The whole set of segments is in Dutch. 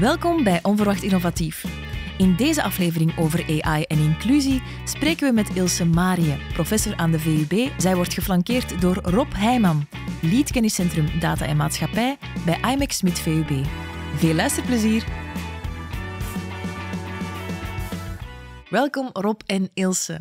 Welkom bij Onverwacht Innovatief. In deze aflevering over AI en inclusie spreken we met Ilse Marië, professor aan de VUB. Zij wordt geflankeerd door Rob Heijman, lead kenniscentrum Data en Maatschappij bij IMEX Smit VUB. Veel luisterplezier! Welkom Rob en Ilse.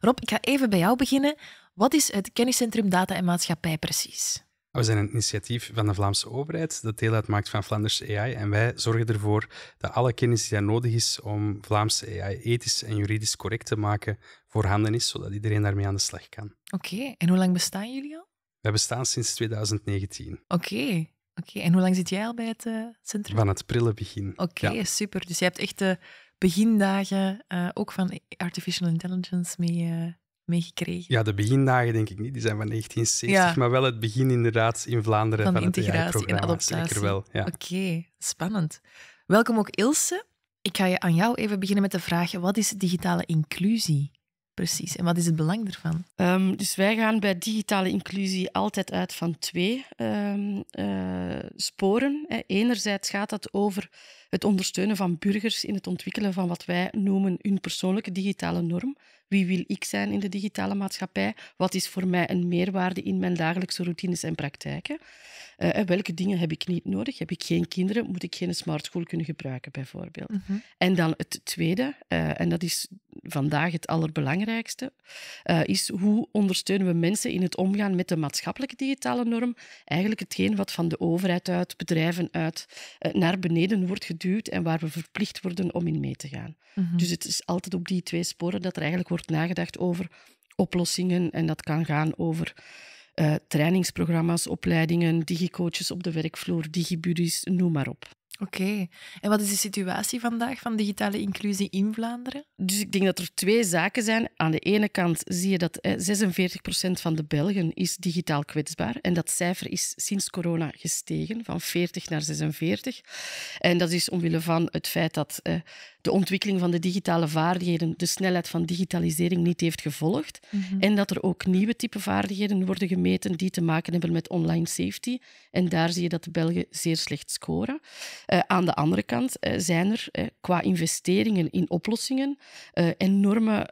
Rob, ik ga even bij jou beginnen. Wat is het kenniscentrum Data en Maatschappij precies? We zijn een initiatief van de Vlaamse overheid dat deel uitmaakt van Vlaanders AI en wij zorgen ervoor dat alle kennis die daar nodig is om Vlaamse AI ethisch en juridisch correct te maken voorhanden is, zodat iedereen daarmee aan de slag kan. Oké, en hoe lang bestaan jullie al? Wij bestaan sinds 2019. Oké, Oké, en hoe lang zit jij al bij het eh, centrum? Van het prille begin. Oké, super. Dus je hebt echt de begindagen eh, ook van artificial intelligence mee, eh, meegekregen? Ja, de begindagen denk ik niet. Die zijn van 1970, maar wel het begin inderdaad in Vlaanderen van, van integratie en adoptie. Ja. Oké, spannend. Welkom ook Ilse. Ik ga je aan jou even beginnen met de vraag: wat is digitale inclusie? Precies, en wat is het belang ervan? Ehm, dus wij gaan bij digitale inclusie altijd uit van twee ehm, eh, sporen. Enerzijds gaat dat over het ondersteunen van burgers in het ontwikkelen van wat wij noemen hun persoonlijke digitale norm. Wie wil ik zijn in de digitale maatschappij? Wat is voor mij een meerwaarde in mijn dagelijkse routines en praktijken? Uh, welke dingen heb ik niet nodig? Heb ik geen kinderen? Moet ik geen smart school kunnen gebruiken, bijvoorbeeld? Mhm. En dan het tweede, eh, en dat is vandaag het allerbelangrijkste, uh, is hoe ondersteunen we mensen in het omgaan met de maatschappelijke digitale norm? Eigenlijk hetgeen wat van de overheid uit, bedrijven uit, naar beneden wordt geduwd en waar we verplicht worden om in mee te gaan. Mhm. Dus het is altijd op die twee sporen dat er eigenlijk wordt nagedacht over oplossingen. En dat kan gaan over uh, trainingsprogramma's, opleidingen, digicoaches op de werkvloer, digibuddies, noem maar op. Oké. En wat is de situatie vandaag van digitale inclusie in Vlaanderen? Dus ik denk dat er twee zaken zijn. Aan de ene kant zie je dat 46% eh, van de Belgen is digitaal kwetsbaar. En dat cijfer is sinds corona gestegen, van 40 naar 46. En dat is omwille van het feit dat eh, de ontwikkeling van de digitale vaardigheden de snelheid van digitalisering niet heeft gevolgd. Mhm. En dat er ook nieuwe type vaardigheden worden gemeten die te maken hebben met online safety. En daar zie je dat de Belgen zeer slecht scoren. Eh, aan de andere kant eh, zijn er eh, qua investeringen in oplossingen enorme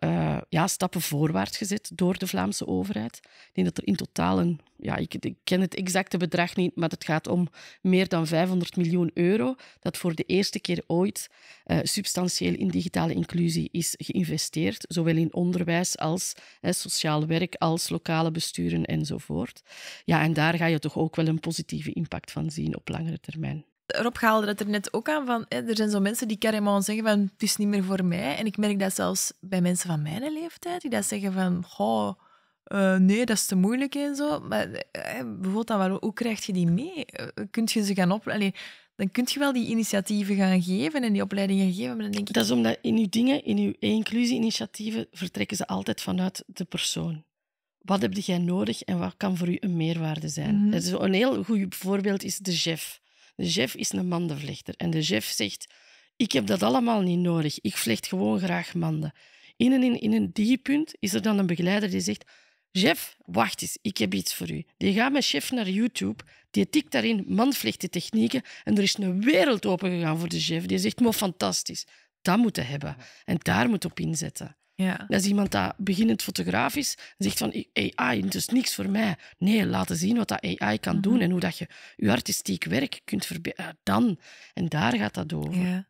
ja, stappen voorwaarts gezet door de Vlaamse overheid. Ik denk dat er in totaal een, ja, ik, ik, ken het exacte bedrag niet, maar het gaat om meer dan 500 miljoen euro dat voor de eerste keer ooit substantieel in digitale inclusie is geïnvesteerd, zowel in onderwijs als sociaal werk, als lokale besturen enzovoort. Ja, en daar ga je toch ook wel een positieve impact van zien op langere termijn. Rob haalde dat er net ook aan van, hè, er zijn zo mensen die carrément zeggen van, het is niet meer voor mij. En ik merk dat zelfs bij mensen van mijn leeftijd, die dat zeggen van, goh, eh, nee, dat is te moeilijk en zo. Maar eh, bijvoorbeeld, dan, waar, hoe krijg je die mee? Eh, kun je ze gaan op... dan kun je wel die initiatieven gaan geven en die opleidingen geven, maar dan denk ik... Dat is omdat in uw dingen, in uw inclusie-initiatieven, vertrekken ze altijd vanuit de persoon. Wat heb jij nodig en wat kan voor u een meerwaarde zijn? Mhm. een heel goed voorbeeld is de chef. De chef is een mandenvlechter. En de chef zegt, ik heb dat allemaal niet nodig. Ik vlecht gewoon graag manden. In een, in een punt is er dan een begeleider die zegt, chef, wacht eens, ik heb iets voor u. Die gaat met chef naar YouTube, die tikt daarin manvlechtentechnieken en er is een wereld open gegaan voor de chef. Die zegt, maar fantastisch, dat moeten hebben en daar moet op inzetten. Ja. Dat is iemand dat beginnend fotograaf is zegt van AI, dus niks voor mij. Nee, laten zien wat dat AI kan doen mhm. en hoe dat je je artistiek werk kunt verbeteren. Eh, dan en daar gaat dat over. Ja.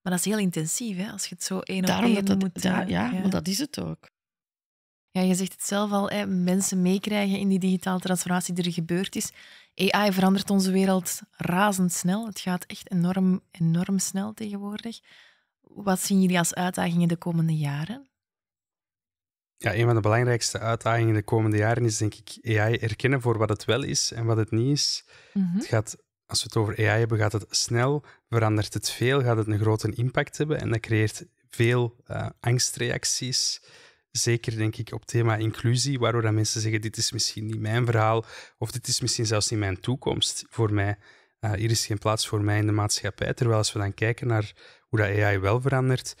Maar dat is heel intensief, hè? als je het zo één op één dat, moet... Da, ja, ja, want dat is het ook. Ja, je zegt het zelf al, hè, mensen meekrijgen in die digitale transformatie die er gebeurd is. AI verandert onze wereld razendsnel. Het gaat echt enorm, enorm snel tegenwoordig. Wat zien jullie als uitdagingen de komende jaren? Ja, een van de belangrijkste uitdagingen de komende jaren is denk ik AI erkennen voor wat het wel is en wat het niet is. Mhm. Het gaat, als we het over AI hebben, gaat het snel, verandert het veel, gaat het een grote impact hebben en dat creëert veel eh, angstreacties. Zeker denk ik op thema inclusie, waardoor mensen zeggen: Dit is misschien niet mijn verhaal, of dit is misschien zelfs niet mijn toekomst voor mij. Eh, hier is geen plaats voor mij in de maatschappij. Terwijl als we dan kijken naar hoe dat AI wel verandert,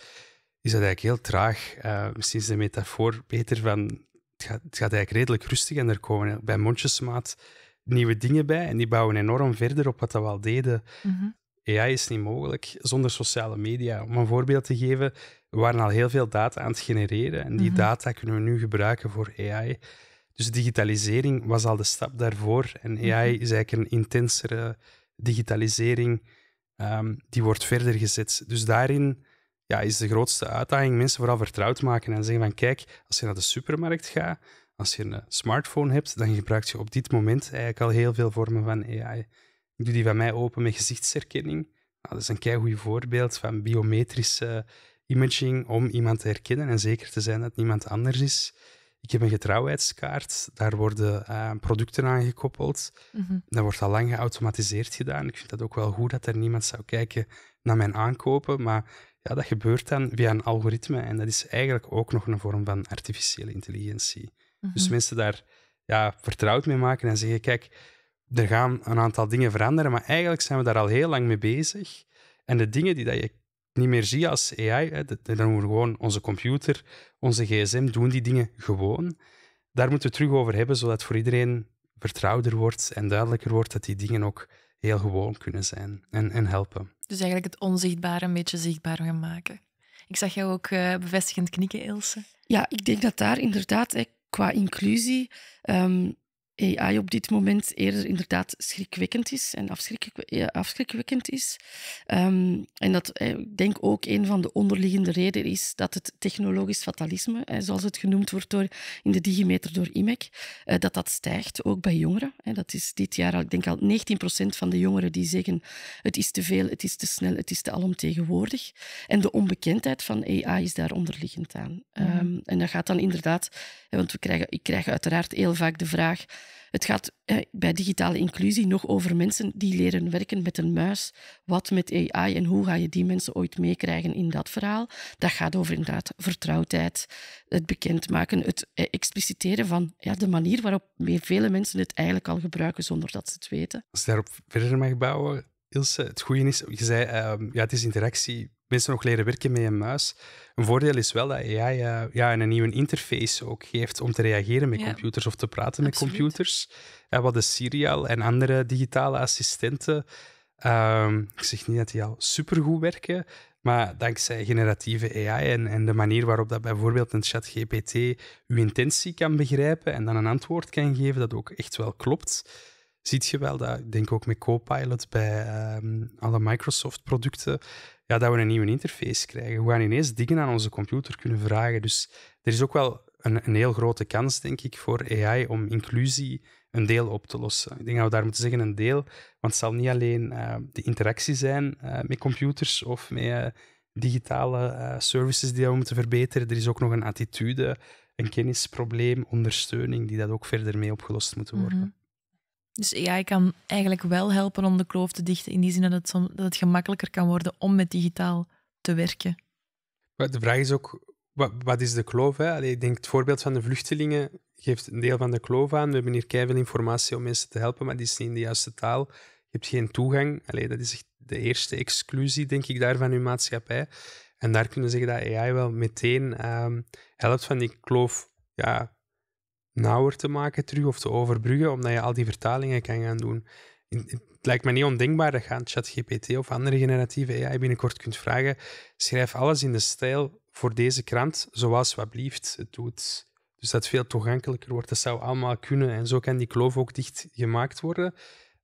is dat eigenlijk heel traag. Eh, misschien is de metafoor beter van het gaat, het gaat eigenlijk redelijk rustig en er komen bij mondjesmaat nieuwe dingen bij en die bouwen enorm verder op wat we al deden. Mhm. AI is niet mogelijk zonder sociale media. Om een voorbeeld te geven, we waren al heel veel data aan het genereren en die mhm. data kunnen we nu gebruiken voor AI. Dus digitalisering was al de stap daarvoor en AI mhm. is eigenlijk een intensere digitalisering ehm, die wordt verder gezet. Dus daarin ja, is de grootste uitdaging mensen vooral vertrouwd maken en zeggen van kijk, als je naar de supermarkt gaat, als je een smartphone hebt, dan gebruik je op dit moment eigenlijk al heel veel vormen van AI. Ik doe die van mij open met gezichtsherkenning. Nou, dat is een goed voorbeeld van biometrische imaging om iemand te herkennen en zeker te zijn dat niemand anders is. Ik heb een getrouwheidskaart, daar worden eh, producten aan gekoppeld. Mhm. Dat wordt al lang geautomatiseerd gedaan. Ik vind dat ook wel goed dat er niemand zou kijken naar mijn aankopen, maar ja, dat gebeurt dan via een algoritme en dat is eigenlijk ook nog een vorm van artificiële intelligentie. Dus mhm. mensen daar ja, vertrouwd mee maken en zeggen, kijk, er gaan een aantal dingen veranderen, maar eigenlijk zijn we daar al heel lang mee bezig. En de dingen die dat je niet meer ziet als AI, hè, dan doen we gewoon onze computer, onze gsm, doen die dingen gewoon. Daar moeten we terug over hebben, zodat voor iedereen vertrouwder wordt en duidelijker wordt dat die dingen ook heel gewoon kunnen zijn en, en helpen. Dus eigenlijk het onzichtbare een beetje zichtbaar gaan maken. Ik zag jou ook eh, bevestigend knikken, Ilse. Ja, ik denk dat daar inderdaad qua inclusie ehm, AI op dit moment eerder inderdaad schrikwekkend is en afschrikwekkend is. Ehm, en dat, eh, ik denk ook, een van de onderliggende redenen is dat het technologisch fatalisme, zoals het genoemd wordt door, in de digimeter door IMEC, eh, dat dat stijgt, ook bij jongeren. Dat is dit jaar al, ik denk al 19% van de jongeren die zeggen het is te veel, het is te snel, het is te alomtegenwoordig. En de onbekendheid van AI is daar onderliggend aan. Mhm. Ehm, en dat gaat dan inderdaad, want we krijgen, ik krijg uiteraard heel vaak de vraag het gaat bij digitale inclusie nog over mensen die leren werken met een muis. Wat met AI en hoe ga je die mensen ooit meekrijgen in dat verhaal? Dat gaat over inderdaad vertrouwdheid, het bekendmaken, het eh, expliciteren van ja, de manier waarop vele mensen het eigenlijk al gebruiken zonder dat ze het weten. Als je daarop verder mag bouwen, Ilse, het goede is, je zei, ehm, ja, het is interactie mensen nog leren werken met een muis. Een voordeel is wel dat AI uh, eh, ja, een nieuwe interface ook geeft om te reageren met computers of te praten met computers. Eh, wat de Siri al en andere digitale assistenten. Um, ik zeg niet dat die al supergoed werken, maar dankzij generatieve AI en, en, de manier waarop dat bijvoorbeeld een chat GPT uw intentie kan begrijpen en dan een antwoord kan geven dat ook echt wel klopt, ziet je wel dat, ik denk ook met Copilot bij ehm, alle Microsoft-producten, ja, dat we een nieuwe interface krijgen. We gaan ineens dingen aan onze computer kunnen vragen. Dus er is ook wel een, een heel grote kans, denk ik, voor AI om inclusie een deel op te lossen. Ik denk dat we daar moeten zeggen een deel, want het zal niet alleen ehm, de interactie zijn eh, met computers of met eh, digitale eh, services die we moeten verbeteren. Er is ook nog een attitude, een kennisprobleem, ondersteuning, die dat ook verder mee opgelost moeten mhm. worden. Dus AI kan eigenlijk wel helpen om de kloof te dichten, in die zin dat het, dat het gemakkelijker kan worden om met digitaal te werken. De vraag is ook, wat, wat is de kloof? Hè? Allee, ik denk het voorbeeld van de vluchtelingen geeft een deel van de kloof aan. We hebben hier keihard informatie om mensen te helpen, maar die is niet in de juiste taal. Je hebt geen toegang. Allee, dat is echt de eerste exclusie, denk ik, daar van uw maatschappij. En daar kunnen we zeggen dat AI wel meteen ehm, helpt van die kloof ja, nauwer te maken terug of te overbruggen, omdat je al die vertalingen kan gaan doen. Het lijkt me niet ondenkbaar dat je aan ChatGPT of andere generatieve AI binnenkort kunt vragen: schrijf alles in de stijl voor deze krant zoals wat blieft het doet. Dus dat veel toegankelijker wordt. Dat zou allemaal kunnen. En zo kan die kloof ook dicht gemaakt worden.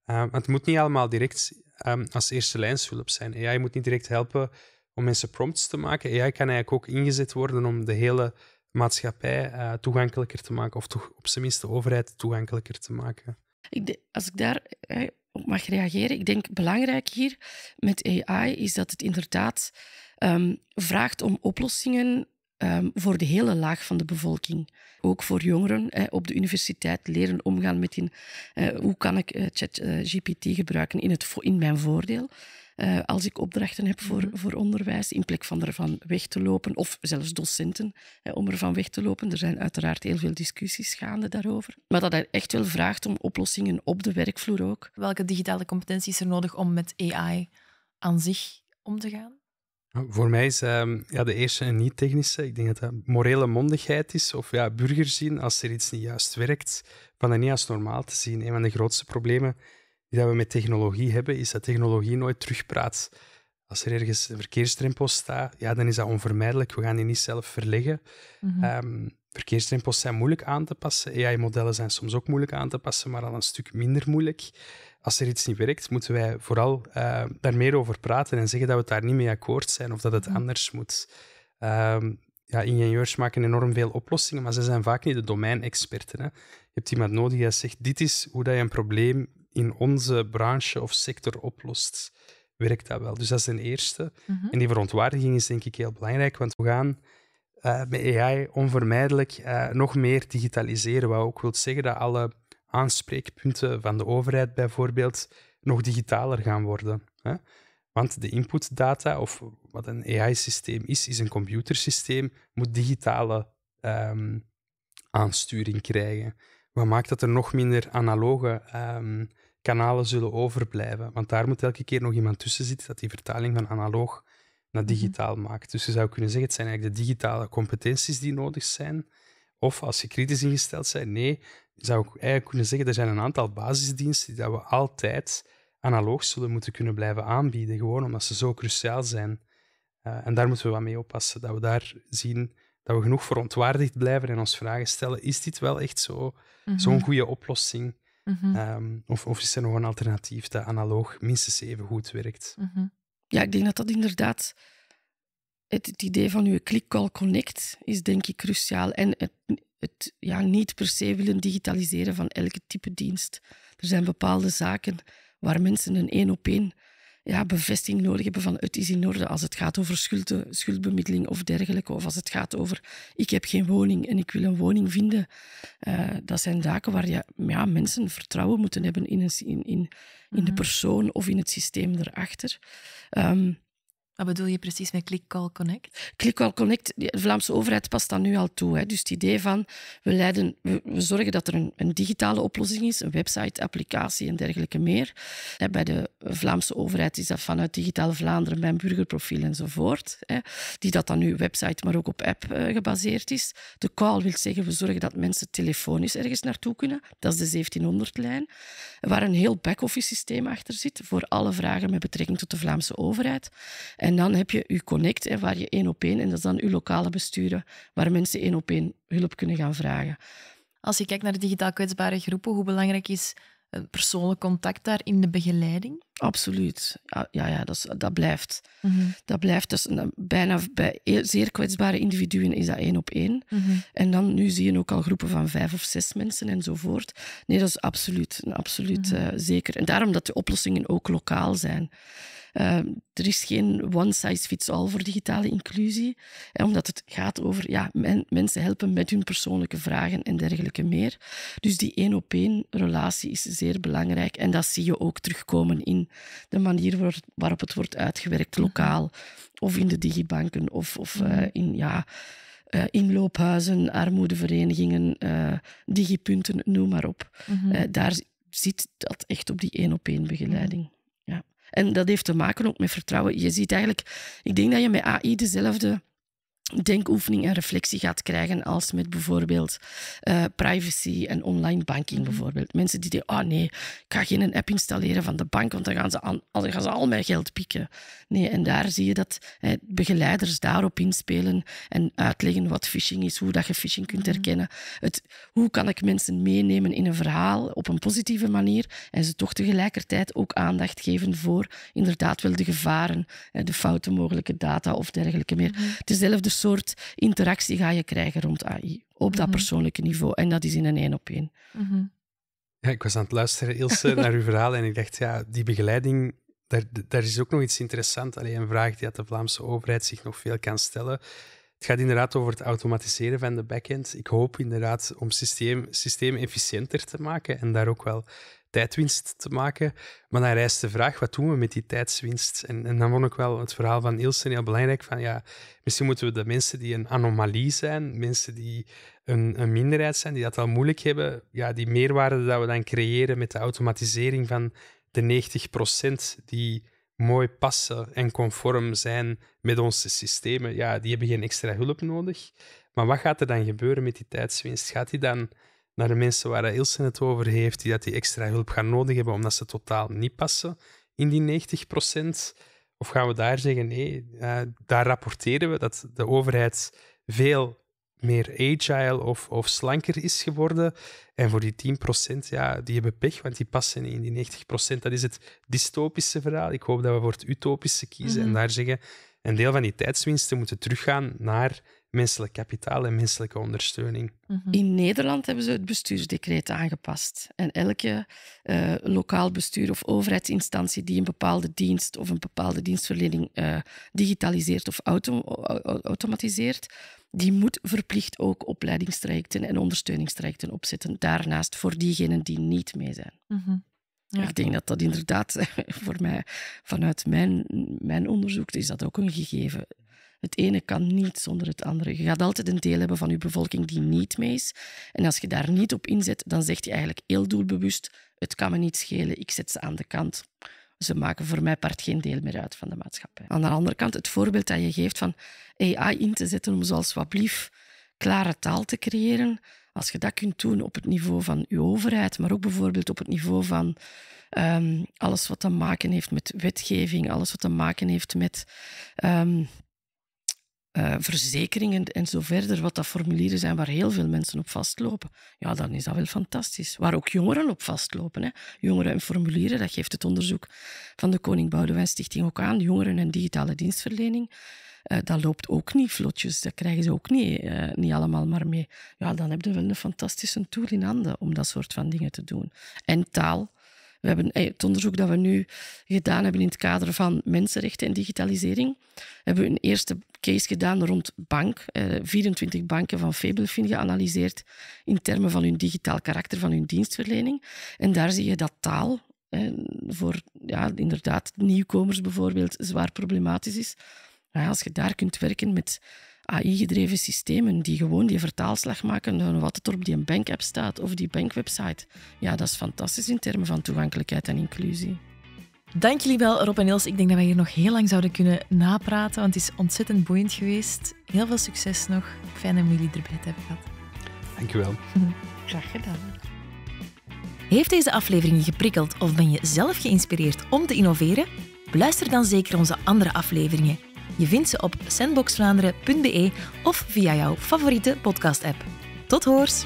Um, het moet niet allemaal direct ehm, als eerste lijnshulp zijn. AI moet niet direct helpen om mensen prompts te maken. AI kan eigenlijk ook ingezet worden om de hele maatschappij eh, toegankelijker te maken, of toch op zijn minst de overheid toegankelijker te maken. Ik als ik daar eh, op mag reageren, ik denk belangrijk hier met AI is dat het inderdaad um, vraagt om oplossingen ehm, voor de hele laag van de bevolking. Ook voor jongeren op de universiteit leren omgaan met in, eh, hoe kan ik ChatGPT GPT gebruiken in, het, in mijn voordeel. Eh, als ik opdrachten heb voor, mhm. voor onderwijs, in plek van ervan weg te lopen, of zelfs docenten hè, om ervan weg te lopen. Er zijn uiteraard heel veel discussies gaande daarover. Maar dat echt wel vraagt om oplossingen op de werkvloer ook. Welke digitale competenties is er nodig om met AI aan zich om te gaan? Voor mij is ehm, ja, de eerste een niet-technische. Ik denk dat dat morele mondigheid is. Of ja, burgers als er iets niet juist werkt, van dat niet als normaal te zien. Een van de grootste problemen dat we met technologie hebben, is dat technologie nooit terugpraat. Als er ergens een verkeersdrempel staat, ja, dan is dat onvermijdelijk. We gaan die niet zelf verleggen. Mm zijn moeilijk aan te passen. AI-modellen zijn soms ook moeilijk aan te passen, maar al een stuk minder moeilijk. Als er iets niet werkt, moeten wij vooral eh, daar meer over praten en zeggen dat we daar niet mee akkoord zijn of dat het mhm. anders moet. Ehm, ja, ingenieurs maken enorm veel oplossingen, maar ze zijn vaak niet de domeinexperten. Je hebt iemand nodig die zegt, dit is hoe dat je een probleem in onze branche of sector oplost, werkt dat wel. Dus dat is een eerste. Mhm. En die verontwaardiging is denk ik heel belangrijk, want we gaan eh, met AI onvermijdelijk eh, nog meer digitaliseren. Wat ook wil zeggen dat alle aanspreekpunten van de overheid bijvoorbeeld nog digitaler gaan worden. Hè? Want de inputdata, of wat een AI-systeem is, is een computersysteem, moet digitale ehm, aansturing krijgen. Wat maakt dat er nog minder analoge ehm, kanalen zullen overblijven. Want daar moet elke keer nog iemand tussen zitten dat die vertaling van analoog naar mhm. digitaal maakt. Dus je zou kunnen zeggen, het zijn eigenlijk de digitale competenties die nodig zijn. Of als je kritisch ingesteld bent, nee, zou ik eigenlijk kunnen zeggen, er zijn een aantal basisdiensten die dat we altijd analoog zullen moeten kunnen blijven aanbieden, gewoon omdat ze zo cruciaal zijn. Eh, en daar moeten we wat mee oppassen, dat we daar zien dat we genoeg verontwaardigd blijven en ons vragen stellen, is dit wel echt zo, mhm. zo'n goede oplossing? Mhm. Ehm, of, of is er nog een alternatief dat analoog minstens even goed werkt? Mhm. Ja, ik denk dat dat inderdaad. Het, idee van je click call connect is denk ik cruciaal. En het, het ja, niet per se willen digitaliseren van elke type dienst. Er zijn bepaalde zaken waar mensen een één op één ja, bevestiging nodig hebben van het is in orde als het gaat over schuldbemiddeling of dergelijke. Of als het gaat over ik heb geen woning en ik wil een woning vinden. Eh, dat zijn zaken waar je, ja, mensen vertrouwen moeten hebben in, in, in, in de mhm. persoon of in het systeem erachter. Ehm, wat bedoel je precies met Click Call Connect? Click Call Connect, de Vlaamse overheid past dat nu al toe. Hè. Dus het idee van, we, leiden, we, zorgen dat er een, een, digitale oplossing is, een website, applicatie en dergelijke meer. bij de Vlaamse overheid is dat vanuit Digitaal Vlaanderen, mijn burgerprofiel enzovoort. Hè, die dat dan nu website, maar ook op app eh, gebaseerd is. De call wil zeggen, we zorgen dat mensen telefonisch ergens naartoe kunnen. Dat is de 1700-lijn. Waar een heel back-office systeem achter zit voor alle vragen met betrekking tot de Vlaamse overheid. En dan heb je je connect, waar je één op één, en dat is dan uw lokale besturen, waar mensen één op één hulp kunnen gaan vragen. Als je kijkt naar de digitaal kwetsbare groepen, hoe belangrijk is eh, persoonlijk contact daar in de begeleiding? Absoluut. Ja, ja, dat, dat, blijft. Mhm. Dat blijft. Dus nou, bijna bij e-, zeer kwetsbare individuen is dat één op één. Mhm. En dan nu zie je ook al groepen van vijf of zes mensen enzovoort. Nee, dat is absoluut. Absoluut mhm. eh, zeker. En daarom dat de oplossingen ook lokaal zijn. Ehm, er is geen one size fits all voor digitale inclusie, hè, omdat het gaat over ja, mensen helpen met hun persoonlijke vragen en dergelijke meer. Dus die één op één relatie is zeer belangrijk en dat zie je ook terugkomen in de manier waarop het wordt uitgewerkt, mhm. lokaal of in de digibanken of, of mhm. eh, in ja, uh, inloophuizen, armoedeverenigingen, eh, digipunten, noem maar op. Mhm. daar zit dat echt op die één-op-één begeleiding. Ja. En dat heeft te maken ook met vertrouwen. Je ziet eigenlijk, ik denk dat je met AI dezelfde denkoefening en reflectie gaat krijgen als met bijvoorbeeld eh, privacy en online banking mhm. bijvoorbeeld. Mensen die denken, oh nee, ik ga geen app installeren van de bank, want dan gaan ze, aan, dan gaan ze al mijn geld pikken. Nee, en daar zie je dat eh, begeleiders daarop inspelen en uitleggen wat phishing is, hoe dat je phishing kunt mhm. herkennen. Het, hoe kan ik mensen meenemen in een verhaal op een positieve manier en ze toch tegelijkertijd ook aandacht geven voor inderdaad wel de gevaren, hè, eh, de fouten, mogelijke data of dergelijke meer. Mhm. Hetzelfde soort interactie ga je krijgen rond AI op dat mhm. persoonlijke niveau. En dat is in een één op één. Mhm. Ja, ik was aan het luisteren, Ilse, naar uw verhaal en ik dacht, ja, die begeleiding, daar, daar is ook nog iets interessants. Alleen een vraag die de Vlaamse overheid zich nog veel kan stellen. Het gaat inderdaad over het automatiseren van de backend. Ik hoop inderdaad om systeem, systeem efficiënter te maken en daar ook wel tijdwinst te maken. Maar dan rijst de vraag, wat doen we met die tijdswinst? En, en dan vond ik wel het verhaal van Ilsen heel belangrijk. Van, ja, misschien moeten we de mensen die een anomalie zijn, mensen die een, een minderheid zijn, die dat al moeilijk hebben, ja, die meerwaarde dat we dan creëren met de automatisering van de 90% die mooi passen en conform zijn met onze systemen, ja, die hebben geen extra hulp nodig. Maar wat gaat er dan gebeuren met die tijdswinst? Gaat die dan naar de mensen waar Ilsen het over heeft, die dat die extra hulp gaan nodig hebben omdat ze totaal niet passen in die 90%? Of gaan we daar zeggen, nee, eh, daar rapporteren we dat de overheid veel meer agile of, of slanker is geworden. En voor die 10%, ja, die hebben pech, want die passen niet in die 90%. Dat is het dystopische verhaal. Ik hoop dat we voor het utopische kiezen en mhm. daar zeggen, een deel van die tijdswinsten moeten teruggaan naar menselijk kapitaal en menselijke ondersteuning. Mhm. In Nederland hebben ze het bestuursdecreet aangepast. En elke eh, lokaal bestuur of overheidsinstantie die een bepaalde dienst of een bepaalde dienstverlening eh, digitaliseert of automatiseert, die moet verplicht ook opleidingstrajecten en ondersteuningstrajecten opzetten. Daarnaast voor diegenen die niet mee zijn. Mhm. Ja. Ik denk dat dat inderdaad voor mij, vanuit mijn, mijn onderzoek, is dat ook een gegeven. Het ene kan niet zonder het andere. Je gaat altijd een deel hebben van je bevolking die niet mee is. En als je daar niet op inzet, dan zegt je eigenlijk heel doelbewust: het kan me niet schelen, ik zet ze aan de kant. Ze maken voor mij part geen deel meer uit van de maatschappij. Aan de andere kant, het voorbeeld dat je geeft van AI in te zetten om zoals wat lief klare taal te creëren. Als je dat kunt doen op het niveau van je overheid, maar ook bijvoorbeeld op het niveau van ehm, alles wat te maken heeft met wetgeving, alles wat te maken heeft met ehm, eh, verzekeringen en zo verder, wat dat formulieren zijn waar heel veel mensen op vastlopen, ja, dan is dat wel fantastisch. Waar ook jongeren op vastlopen. Hè. Jongeren en formulieren, dat geeft het onderzoek van de Koning Boudewijn Stichting ook aan. Jongeren en digitale dienstverlening, eh, dat loopt ook niet vlotjes. Dat krijgen ze ook niet, eh, niet allemaal maar mee. Ja, dan heb je wel een fantastische tool in handen om dat soort van dingen te doen. En taal we hebben eh, het onderzoek dat we nu gedaan hebben in het kader van mensenrechten en digitalisering. Hebben we een eerste case gedaan rond bank. 24 eh, banken van Fabelfin geanalyseerd in termen van hun digitaal karakter van hun dienstverlening. En daar zie je dat taal eh, voor ja, inderdaad nieuwkomers bijvoorbeeld zwaar problematisch is. als je daar kunt werken met AI-gedreven systemen die gewoon die vertaalslag maken van wat er op die bankapp staat of die bankwebsite. Ja, dat is fantastisch in termen van toegankelijkheid en inclusie. Dank jullie wel, Rob en Niels. Ik denk dat wij hier nog heel lang zouden kunnen napraten, want het is ontzettend boeiend geweest. Heel veel succes nog. Fijn dat jullie erbij te hebben gehad. Dankjewel. Graag gedaan. Heeft deze aflevering je geprikkeld of ben je zelf geïnspireerd om te innoveren? Luister dan zeker onze andere afleveringen je vindt ze op sandboxvlaanderen.be of via jouw favoriete podcast-app. Tot hoors!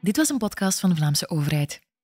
Dit was een podcast van de Vlaamse overheid.